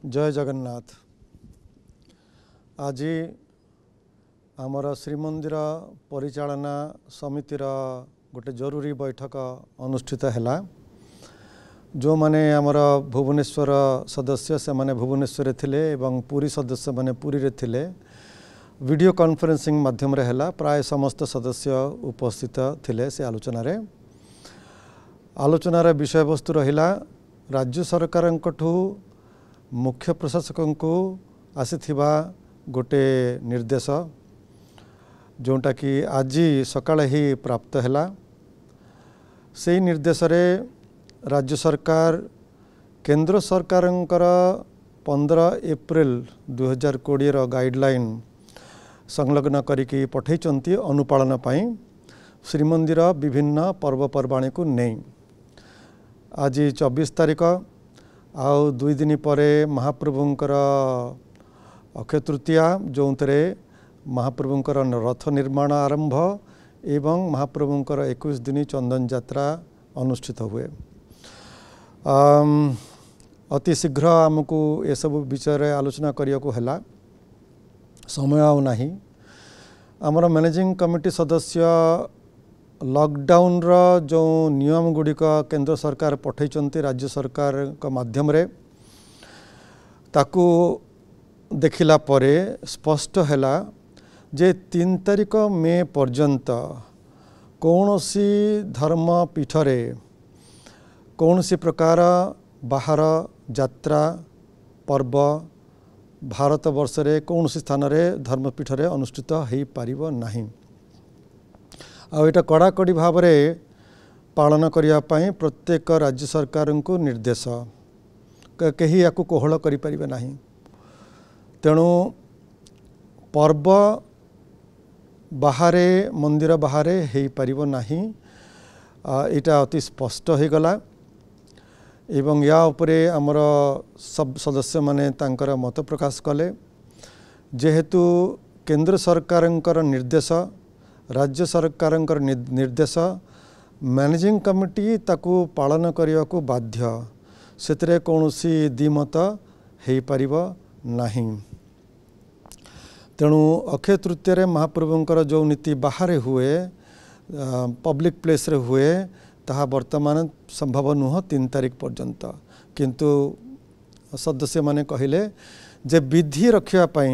ଜୟ ଜଗନ୍ନାଥ ଆଜି ଆମର ଶ୍ରୀମନ୍ଦିର ପରିଚାଳନା ସମିତିର ଗୋଟେ ଜରୁରୀ ବୈଠକ ଅନୁଷ୍ଠିତ ହେଲା ଯେଉଁମାନେ ଆମର ଭୁବନେଶ୍ୱର ସଦସ୍ୟ ସେମାନେ ଭୁବନେଶ୍ୱରରେ ଥିଲେ ଏବଂ ପୁରୀ ସଦସ୍ୟମାନେ ପୁରୀରେ ଥିଲେ ଭିଡ଼ିଓ କନଫରେନ୍ସିଂ ମାଧ୍ୟମରେ ହେଲା ପ୍ରାୟ ସମସ୍ତ ସଦସ୍ୟ ଉପସ୍ଥିତ ଥିଲେ ସେ ଆଲୋଚନାରେ ଆଲୋଚନାର ବିଷୟବସ୍ତୁ ରହିଲା ରାଜ୍ୟ ସରକାରଙ୍କଠୁ ମୁଖ୍ୟ ପ୍ରଶାସକଙ୍କୁ ଆସିଥିବା ଗୋଟେ ନିର୍ଦ୍ଦେଶ ଯେଉଁଟାକି ଆଜି ସକାଳେ ହିଁ ପ୍ରାପ୍ତ ହେଲା ସେହି ନିର୍ଦ୍ଦେଶରେ ରାଜ୍ୟ ସରକାର କେନ୍ଦ୍ର ସରକାରଙ୍କର ପନ୍ଦର ଏପ୍ରିଲ ଦୁଇହଜାର କୋଡ଼ିଏର ଗାଇଡ଼ଲାଇନ୍ ସଂଲଗ୍ନ କରିକି ପଠାଇଛନ୍ତି ଅନୁପାଳନ ପାଇଁ ଶ୍ରୀମନ୍ଦିର ବିଭିନ୍ନ ପର୍ବପର୍ବାଣିକୁ ନେଇ ଆଜି ଚବିଶ ତାରିଖ ଆଉ ଦୁଇ ଦିନ ପରେ ମହାପ୍ରଭୁଙ୍କର ଅକ୍ଷୟତୃତୀୟା ଯେଉଁଥିରେ ମହାପ୍ରଭୁଙ୍କର ରଥ ନିର୍ମାଣ ଆରମ୍ଭ ଏବଂ ମହାପ୍ରଭୁଙ୍କର ଏକୋଇଶ ଦିନ ଚନ୍ଦନ ଯାତ୍ରା ଅନୁଷ୍ଠିତ ହୁଏ ଅତି ଶୀଘ୍ର ଆମକୁ ଏସବୁ ବିଷୟରେ ଆଲୋଚନା କରିବାକୁ ହେଲା ସମୟ ଆଉ ନାହିଁ ଆମର ମ୍ୟାନେଜିଂ କମିଟି ସଦସ୍ୟ ଲକଡାଉନର ଯେଉଁ ନିୟମ ଗୁଡ଼ିକ କେନ୍ଦ୍ର ସରକାର ପଠାଇଛନ୍ତି ରାଜ୍ୟ ସରକାରଙ୍କ ମାଧ୍ୟମରେ ତାକୁ ଦେଖିଲା ପରେ ସ୍ପଷ୍ଟ ହେଲା ଯେ ତିନି ତାରିଖ ମେ ପର୍ଯ୍ୟନ୍ତ କୌଣସି ଧର୍ମପୀଠରେ କୌଣସି ପ୍ରକାର ବାହାର ଯାତ୍ରା ପର୍ବ ଭାରତବର୍ଷରେ କୌଣସି ସ୍ଥାନରେ ଧର୍ମପୀଠରେ ଅନୁଷ୍ଠିତ ହୋଇପାରିବ ନାହିଁ ଆଉ ଏଇଟା କଡ଼ାକଡ଼ି ଭାବରେ ପାଳନ କରିବା ପାଇଁ ପ୍ରତ୍ୟେକ ରାଜ୍ୟ ସରକାରଙ୍କୁ ନିର୍ଦ୍ଦେଶ କେହି ୟାକୁ କୋହଳ କରିପାରିବେ ନାହିଁ ତେଣୁ ପର୍ବ ବାହାରେ ମନ୍ଦିର ବାହାରେ ହୋଇପାରିବ ନାହିଁ ଏଇଟା ଅତି ସ୍ପଷ୍ଟ ହୋଇଗଲା ଏବଂ ୟା ଉପରେ ଆମର ସବ ସଦସ୍ୟମାନେ ତାଙ୍କର ମତ ପ୍ରକାଶ କଲେ ଯେହେତୁ କେନ୍ଦ୍ର ସରକାରଙ୍କର ନିର୍ଦ୍ଦେଶ राज्य सरकार निर्देश मैनेजिंग कमिटी ताकू पालन करने को बाध्य कौन सी द्विमत हो पार ना तेणु अक्षय तृतीय महाप्रभुंर जो नीति बाहर हुए पब्लिक प्लेस रे हुए ता वर्तमान संभव नुह तीन तारीख पर्यंत किंतु सदस्य मैंने कहले जे विधि रखापी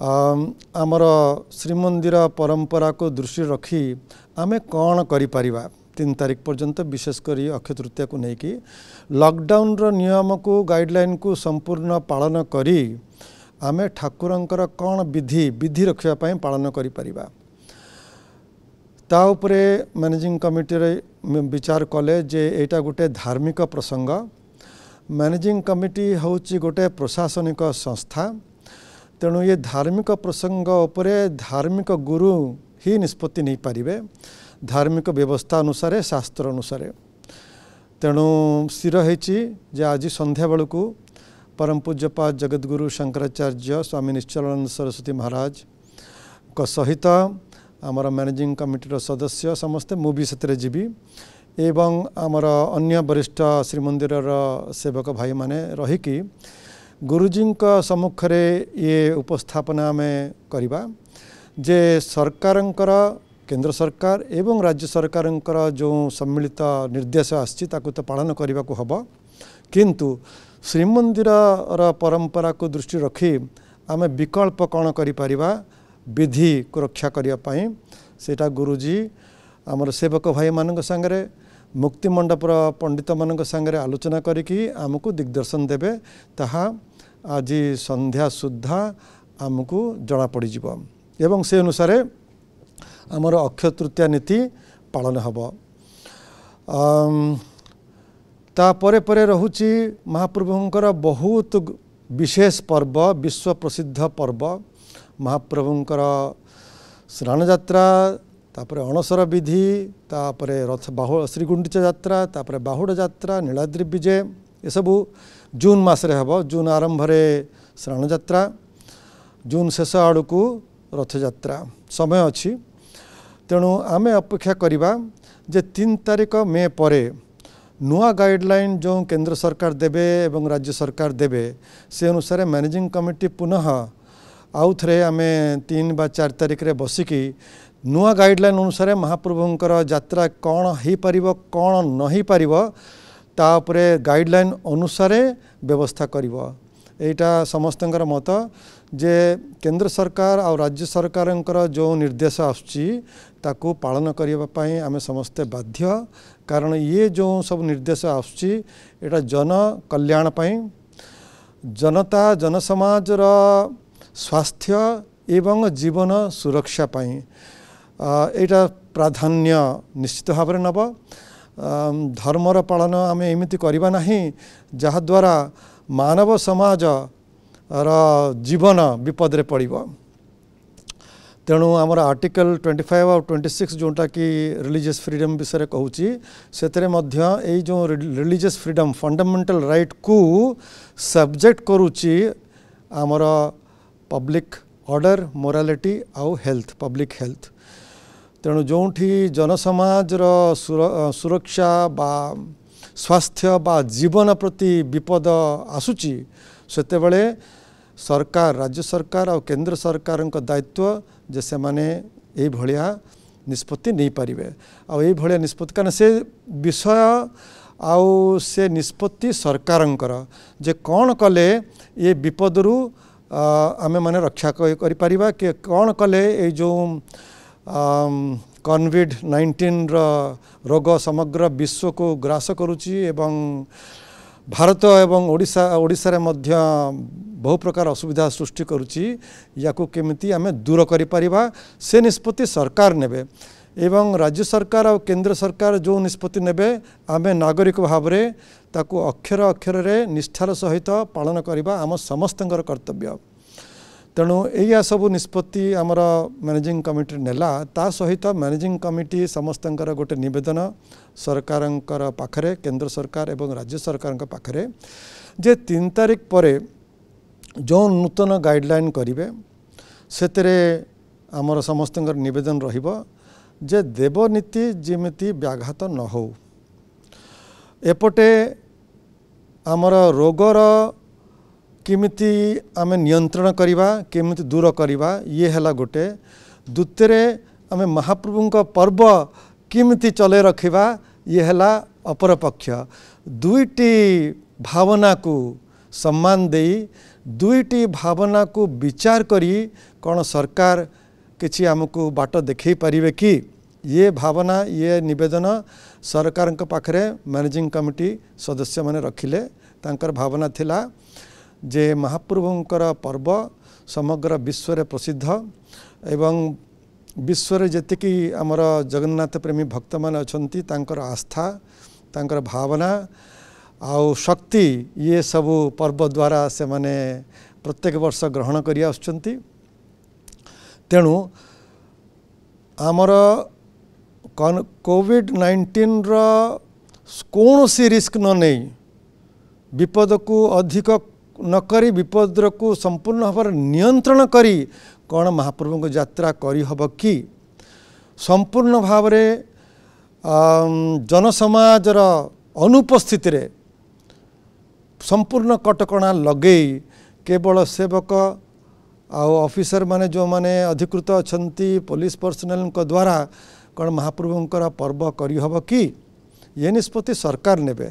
ଆମର ଶ୍ରୀମନ୍ଦିର ପରମ୍ପରାକୁ ଦୃଷ୍ଟିରେ ରଖି ଆମେ କ'ଣ କରିପାରିବା ତିନି ତାରିଖ ପର୍ଯ୍ୟନ୍ତ ବିଶେଷ କରି ଅକ୍ଷୟ ତୃତୀୟାକୁ ନେଇକି ଲକଡାଉନର ନିୟମକୁ ଗାଇଡ଼ଲାଇନ୍କୁ ସମ୍ପୂର୍ଣ୍ଣ ପାଳନ କରି ଆମେ ଠାକୁରଙ୍କର କ'ଣ ବିଧି ବିଧି ରଖିବା ପାଇଁ ପାଳନ କରିପାରିବା ତା ଉପରେ ମ୍ୟାନେଜିଂ କମିଟିରେ ବିଚାର କଲେ ଯେ ଏଇଟା ଗୋଟେ ଧାର୍ମିକ ପ୍ରସଙ୍ଗ ମ୍ୟାନେଜିଂ କମିଟି ହେଉଛି ଗୋଟେ ପ୍ରଶାସନିକ ସଂସ୍ଥା ତେଣୁ ଏ ଧାର୍ମିକ ପ୍ରସଙ୍ଗ ଉପରେ ଧାର୍ମିକ ଗୁରୁ ହିଁ ନିଷ୍ପତ୍ତି ନେଇପାରିବେ ଧାର୍ମିକ ବ୍ୟବସ୍ଥା ଅନୁସାରେ ଶାସ୍ତ୍ର ଅନୁସାରେ ତେଣୁ ସ୍ଥିର ହୋଇଛି ଯେ ଆଜି ସନ୍ଧ୍ୟାବେଳକୁ ପରମ ପୂଜ୍ୟପା ଜଗଦ୍ଗୁରୁ ଶଙ୍କରାଚାର୍ଯ୍ୟ ସ୍ୱାମୀ ନିଶ୍ଚଳାନନ୍ଦ ସରସ୍ୱତୀ ମହାରାଜଙ୍କ ସହିତ ଆମର ମ୍ୟାନେଜିଂ କମିଟିର ସଦସ୍ୟ ସମସ୍ତେ ମୁଁ ବି ସେଥିରେ ଯିବି ଏବଂ ଆମର ଅନ୍ୟ ବରିଷ୍ଠ ଶ୍ରୀମନ୍ଦିରର ସେବକ ଭାଇମାନେ ରହିକି ଗୁରୁଜୀଙ୍କ ସମ୍ମୁଖରେ ଇଏ ଉପସ୍ଥାପନା ଆମେ କରିବା ଯେ ସରକାରଙ୍କର କେନ୍ଦ୍ର ସରକାର ଏବଂ ରାଜ୍ୟ ସରକାରଙ୍କର ଯେଉଁ ସମ୍ମିଳିତ ନିର୍ଦ୍ଦେଶ ଆସିଛି ତାକୁ ତ ପାଳନ କରିବାକୁ ହେବ କିନ୍ତୁ ଶ୍ରୀମନ୍ଦିରର ପରମ୍ପରାକୁ ଦୃଷ୍ଟି ରଖି ଆମେ ବିକଳ୍ପ କ'ଣ କରିପାରିବା ବିଧିକୁ ରକ୍ଷା କରିବା ପାଇଁ ସେଇଟା ଗୁରୁଜୀ ଆମର ସେବକ ଭାଇମାନଙ୍କ ସାଙ୍ଗରେ ମୁକ୍ତିମଣ୍ଡପର ପଣ୍ଡିତମାନଙ୍କ ସାଙ୍ଗରେ ଆଲୋଚନା କରିକି ଆମକୁ ଦିଗ୍ଦର୍ଶନ ଦେବେ ତାହା আজ সন্ধ্যা সুদ্ধা আমি জনা পড়িযোগ এবং সে অনুসারে আমার অক্ষয় তৃতীয়া নীতি পালন হব তাপরে পরে রহুচি মহাপ্রভুঙ্কর বহুত বিশেষ পর্ব বিশ্ব প্রসিদ্ধ পর্ব মহাপ্রভুঙ্কর স্নানযাত্রা তাপরে অণসর বিধি তাপরে রথ বাহু শ্রীগুণ্ডিচা যাত্রা তাপরে বাহুড় যাত্রা নীলাদ্রি বিজে এসবু ଜୁନ୍ ମାସରେ ହେବ ଜୁନ୍ ଆରମ୍ଭରେ ଶ୍ରାଣଯାତ୍ରା ଜୁନ୍ ଶେଷ ଆଡ଼କୁ ରଥଯାତ୍ରା ସମୟ ଅଛି ତେଣୁ ଆମେ ଅପେକ୍ଷା କରିବା ଯେ ତିନି ତାରିଖ ମେ ପରେ ନୂଆ ଗାଇଡ଼ଲାଇନ୍ ଯେଉଁ କେନ୍ଦ୍ର ସରକାର ଦେବେ ଏବଂ ରାଜ୍ୟ ସରକାର ଦେବେ ସେ ଅନୁସାରେ ମ୍ୟାନେଜିଂ କମିଟି ପୁନଃ ଆଉ ଥରେ ଆମେ ତିନି ବା ଚାରି ତାରିଖରେ ବସିକି ନୂଆ ଗାଇଡ଼ଲାଇନ୍ ଅନୁସାରେ ମହାପ୍ରଭୁଙ୍କର ଯାତ୍ରା କ'ଣ ହୋଇପାରିବ କ'ଣ ନହୋଇପାରିବ ତା'ପରେ ଗାଇଡ଼ଲାଇନ୍ ଅନୁସାରେ ବ୍ୟବସ୍ଥା କରିବ ଏଇଟା ସମସ୍ତଙ୍କର ମତ ଯେ କେନ୍ଦ୍ର ସରକାର ଆଉ ରାଜ୍ୟ ସରକାରଙ୍କର ଯେଉଁ ନିର୍ଦ୍ଦେଶ ଆସୁଛି ତାକୁ ପାଳନ କରିବା ପାଇଁ ଆମେ ସମସ୍ତେ ବାଧ୍ୟ କାରଣ ଇଏ ଯେଉଁ ସବୁ ନିର୍ଦ୍ଦେଶ ଆସୁଛି ଏଇଟା ଜନକଲ୍ୟାଣ ପାଇଁ ଜନତା ଜନସମାଜର ସ୍ୱାସ୍ଥ୍ୟ ଏବଂ ଜୀବନ ସୁରକ୍ଷା ପାଇଁ ଏଇଟା ପ୍ରାଧାନ୍ୟ ନିଶ୍ଚିତ ଭାବରେ ନେବ धर्मर पालन आम एम करवा जहाद्वारा मानव समाज रीवन विपद पड़ तेणु आम आर्टिकल ट्वेंटी फाइव आउ ट्वेंटी सिक्स जोटा कि रिलीजियस फ्रीडम विषय कहूँ से जो रिलीजियस फ्रीडम फंडामेटाल रईट को सब्जेक्ट करुच्ची आमर पब्लिक अर्डर मोरालिटी आउ हेल्थ पब्लिक हेल्थ तेणु जो जनसमाज र सुरक्षा बा स्वास्थ्य बा जीवन प्रति विपद सेते सतेबे सरकार राज्य सरकार आ केंद्र केन्द्र को दायित्व माने ए भा निष्पत्ति नै पारे से विषय से निष्पत्ति आउँदै जे जन कले ए विपदरु आमे माने रक्षा गरिपर के कन कले जो କୋଭିଡ୍ ନାଇଣ୍ଟିନ୍ର ରୋଗ ସମଗ୍ର ବିଶ୍ୱକୁ ଗ୍ରାସ କରୁଛି ଏବଂ ଭାରତ ଏବଂ ଓଡ଼ିଶା ଓଡ଼ିଶାରେ ମଧ୍ୟ ବହୁ ପ୍ରକାର ଅସୁବିଧା ସୃଷ୍ଟି କରୁଛି ୟାକୁ କେମିତି ଆମେ ଦୂର କରିପାରିବା ସେ ନିଷ୍ପତ୍ତି ସରକାର ନେବେ ଏବଂ ରାଜ୍ୟ ସରକାର ଆଉ କେନ୍ଦ୍ର ସରକାର ଯେଉଁ ନିଷ୍ପତ୍ତି ନେବେ ଆମେ ନାଗରିକ ଭାବରେ ତାକୁ ଅକ୍ଷର ଅକ୍ଷରରେ ନିଷ୍ଠାର ସହିତ ପାଳନ କରିବା ଆମ ସମସ୍ତଙ୍କର କର୍ତ୍ତବ୍ୟ ତେଣୁ ଏଇଆ ସବୁ ନିଷ୍ପତ୍ତି ଆମର ମ୍ୟାନେଜିଂ କମିଟି ନେଲା ତା ସହିତ ମ୍ୟାନେଜିଂ କମିଟି ସମସ୍ତଙ୍କର ଗୋଟେ ନିବେଦନ ସରକାରଙ୍କର ପାଖରେ କେନ୍ଦ୍ର ସରକାର ଏବଂ ରାଜ୍ୟ ସରକାରଙ୍କ ପାଖରେ ଯେ ତିନି ତାରିଖ ପରେ ଯେଉଁ ନୂତନ ଗାଇଡ଼ଲାଇନ୍ କରିବେ ସେଥିରେ ଆମର ସମସ୍ତଙ୍କର ନିବେଦନ ରହିବ ଯେ ଦେବନୀତି ଯେମିତି ବ୍ୟାଘାତ ନ ହେଉ ଏପଟେ ଆମର ରୋଗର केमी आम नियंत्रण करवा केमी दूर करवा ये है गोटे द्वितीय आम महाप्रभु पर्व केमी चल रखा ये है अपरपक्ष दुईटी भावना को सम्मान दे दुईट भावना को विचार करी कौन सरकार किसी आम को बाट देख पारे कि ये भावना ये नवेदन सरकार मैनेजिंग कमिटी सदस्य मैंने रखिले भावना थिला ଯେ ମହାପ୍ରଭୁଙ୍କର ପର୍ବ ସମଗ୍ର ବିଶ୍ୱରେ ପ୍ରସିଦ୍ଧ ଏବଂ ବିଶ୍ୱରେ ଯେତିକି ଆମର ଜଗନ୍ନାଥ ପ୍ରେମୀ ଭକ୍ତମାନେ ଅଛନ୍ତି ତାଙ୍କର ଆସ୍ଥା ତାଙ୍କର ଭାବନା ଆଉ ଶକ୍ତି ଇଏ ସବୁ ପର୍ବ ଦ୍ୱାରା ସେମାନେ ପ୍ରତ୍ୟେକ ବର୍ଷ ଗ୍ରହଣ କରି ଆସୁଛନ୍ତି ତେଣୁ ଆମର କୋଭିଡ଼ ନାଇଣ୍ଟିନ୍ର କୌଣସି ରିସ୍କ ନ ନେଇ ବିପଦକୁ ଅଧିକ ନକରି ବିପଦକୁ ସମ୍ପୂର୍ଣ୍ଣ ଭାବରେ ନିୟନ୍ତ୍ରଣ କରି କ'ଣ ମହାପ୍ରଭୁଙ୍କ ଯାତ୍ରା କରିହେବ କି ସମ୍ପୂର୍ଣ୍ଣ ଭାବରେ ଜନସମାଜର ଅନୁପସ୍ଥିତିରେ ସମ୍ପୂର୍ଣ୍ଣ କଟକଣା ଲଗେଇ କେବଳ ସେବକ ଆଉ ଅଫିସରମାନେ ଯେଉଁମାନେ ଅଧିକୃତ ଅଛନ୍ତି ପୋଲିସ ପର୍ସନାଲଙ୍କ ଦ୍ୱାରା କ'ଣ ମହାପ୍ରଭୁଙ୍କର ପର୍ବ କରିହେବ କି ଏ ନିଷ୍ପତ୍ତି ସରକାର ନେବେ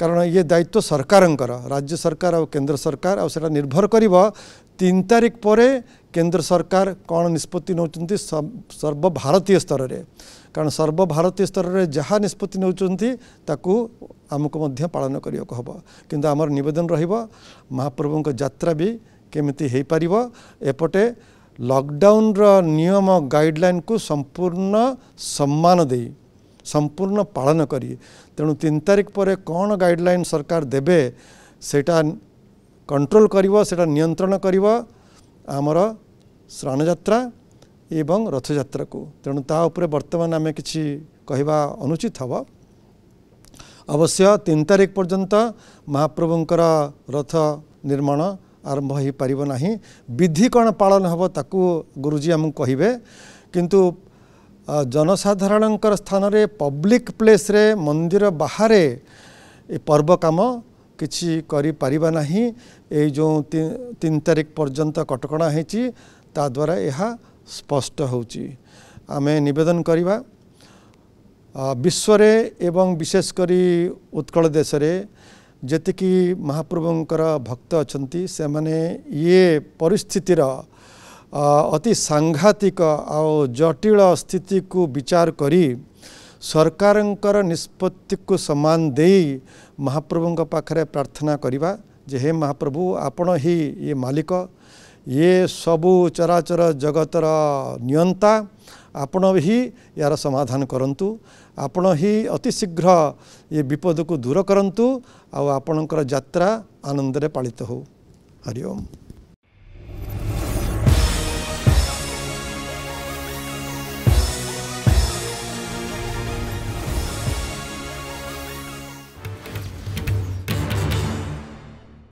କାରଣ ଇଏ ଦାୟିତ୍ୱ ସରକାରଙ୍କର ରାଜ୍ୟ ସରକାର ଆଉ କେନ୍ଦ୍ର ସରକାର ଆଉ ସେଇଟା ନିର୍ଭର କରିବ ତିନି ତାରିଖ ପରେ କେନ୍ଦ୍ର ସରକାର କ'ଣ ନିଷ୍ପତ୍ତି ନେଉଛନ୍ତି ସର୍ବଭାରତୀୟ ସ୍ତରରେ କାରଣ ସର୍ବଭାରତୀୟ ସ୍ତରରେ ଯାହା ନିଷ୍ପତ୍ତି ନେଉଛନ୍ତି ତାକୁ ଆମକୁ ମଧ୍ୟ ପାଳନ କରିବାକୁ ହେବ କିନ୍ତୁ ଆମର ନିବେଦନ ରହିବ ମହାପ୍ରଭୁଙ୍କ ଯାତ୍ରା ବି କେମିତି ହୋଇପାରିବ ଏପଟେ ଲକଡାଉନର ନିୟମ ଗାଇଡ଼ଲାଇନକୁ ସମ୍ପୂର୍ଣ୍ଣ ସମ୍ମାନ ଦେଇ ସମ୍ପୂର୍ଣ୍ଣ ପାଳନ କରି ତେଣୁ ତିନି ତାରିଖ ପରେ କ'ଣ ଗାଇଡ଼ଲାଇନ୍ ସରକାର ଦେବେ ସେଇଟା କଣ୍ଟ୍ରୋଲ କରିବ ସେଇଟା ନିୟନ୍ତ୍ରଣ କରିବ ଆମର ଶ୍ରାଣଯାତ୍ରା ଏବଂ ରଥଯାତ୍ରାକୁ ତେଣୁ ତା ଉପରେ ବର୍ତ୍ତମାନ ଆମେ କିଛି କହିବା ଅନୁଚିତ ହେବ ଅବଶ୍ୟ ତିନି ତାରିଖ ପର୍ଯ୍ୟନ୍ତ ମହାପ୍ରଭୁଙ୍କର ରଥ ନିର୍ମାଣ ଆରମ୍ଭ ହୋଇପାରିବ ନାହିଁ ବିଧି କ'ଣ ପାଳନ ହେବ ତାକୁ ଗୁରୁଜୀ ଆମକୁ କହିବେ କିନ୍ତୁ ଜନସାଧାରଣଙ୍କର ସ୍ଥାନରେ ପବ୍ଲିକ୍ ପ୍ଲେସ୍ରେ ମନ୍ଦିର ବାହାରେ ଏ ପର୍ବ କାମ କିଛି କରିପାରିବା ନାହିଁ ଏଇ ଯେଉଁ ତିନି ତାରିଖ ପର୍ଯ୍ୟନ୍ତ କଟକଣା ହୋଇଛି ତାଦ୍ୱାରା ଏହା ସ୍ପଷ୍ଟ ହେଉଛି ଆମେ ନିବେଦନ କରିବା ବିଶ୍ୱରେ ଏବଂ ବିଶେଷ କରି ଉତ୍କଳ ଦେଶରେ ଯେତିକି ମହାପ୍ରଭୁଙ୍କର ଭକ୍ତ ଅଛନ୍ତି ସେମାନେ ଇଏ ପରିସ୍ଥିତିର ଅତି ସାଂଘାତିକ ଆଉ ଜଟିଳ ସ୍ଥିତିକୁ ବିଚାର କରି ସରକାରଙ୍କର ନିଷ୍ପତ୍ତିକୁ ସମ୍ମାନ ଦେଇ ମହାପ୍ରଭୁଙ୍କ ପାଖରେ ପ୍ରାର୍ଥନା କରିବା ଯେ ହେ ମହାପ୍ରଭୁ ଆପଣ ହି ଇଏ ମାଲିକ ଇଏ ସବୁ ଚରାଚର ଜଗତର ନିୟନ୍ତା ଆପଣ ହି ଏହାର ସମାଧାନ କରନ୍ତୁ ଆପଣ ହି ଅତିଶୀଘ୍ର ଏ ବିପଦକୁ ଦୂର କରନ୍ତୁ ଆଉ ଆପଣଙ୍କର ଯାତ୍ରା ଆନନ୍ଦରେ ପାଳିତ ହଉ ହରିଓମ୍